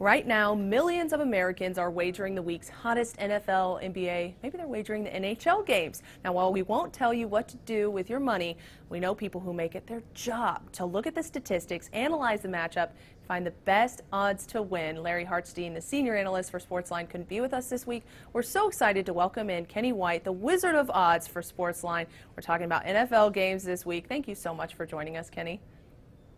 Right now, millions of Americans are wagering the week's hottest NFL, NBA, maybe they're wagering the NHL games. Now, while we won't tell you what to do with your money, we know people who make it their job to look at the statistics, analyze the matchup, find the best odds to win. Larry Hartstein, the senior analyst for Sportsline, couldn't be with us this week. We're so excited to welcome in Kenny White, the wizard of odds for Sportsline. We're talking about NFL games this week. Thank you so much for joining us, Kenny.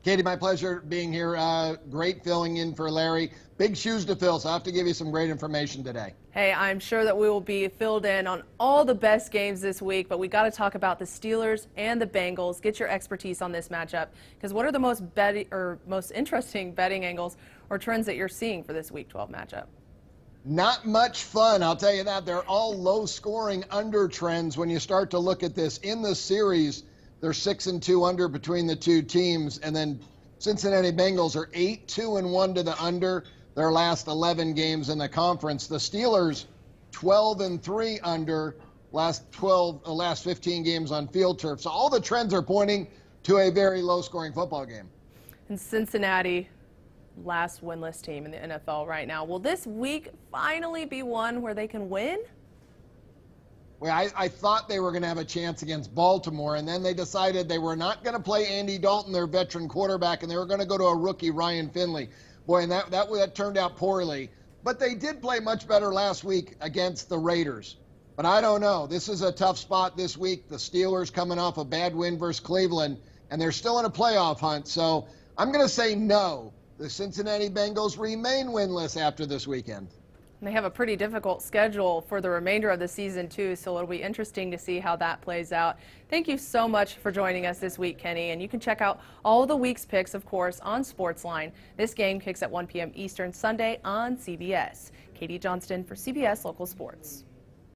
Katie, my pleasure being here. Uh, great filling in for Larry. Big shoes to fill, so I have to give you some great information today. Hey, I'm sure that we will be filled in on all the best games this week, but we got to talk about the Steelers and the Bengals. Get your expertise on this matchup because what are the most bet or most interesting betting angles or trends that you're seeing for this Week 12 matchup? Not much fun, I'll tell you that. They're all low scoring under trends when you start to look at this. In the series, they're six and two under between the two teams, and then Cincinnati Bengals are eight two and one to the under their last 11 games in the conference. The Steelers 12 and three under last 12 uh, last 15 games on field turf. So all the trends are pointing to a very low scoring football game. And Cincinnati last winless team in the NFL right now. Will this week finally be one where they can win? I, I thought they were going to have a chance against Baltimore, and then they decided they were not going to play Andy Dalton, their veteran quarterback, and they were going to go to a rookie, Ryan Finley. Boy, and that, that, that turned out poorly. But they did play much better last week against the Raiders. But I don't know. This is a tough spot this week. The Steelers coming off a bad win versus Cleveland, and they're still in a playoff hunt. So I'm going to say no. The Cincinnati Bengals remain winless after this weekend they have a pretty difficult schedule for the remainder of the season, too, so it'll be interesting to see how that plays out. Thank you so much for joining us this week, Kenny. And you can check out all the week's picks, of course, on Sportsline. This game kicks at 1 p.m. Eastern Sunday on CBS. Katie Johnston for CBS Local Sports.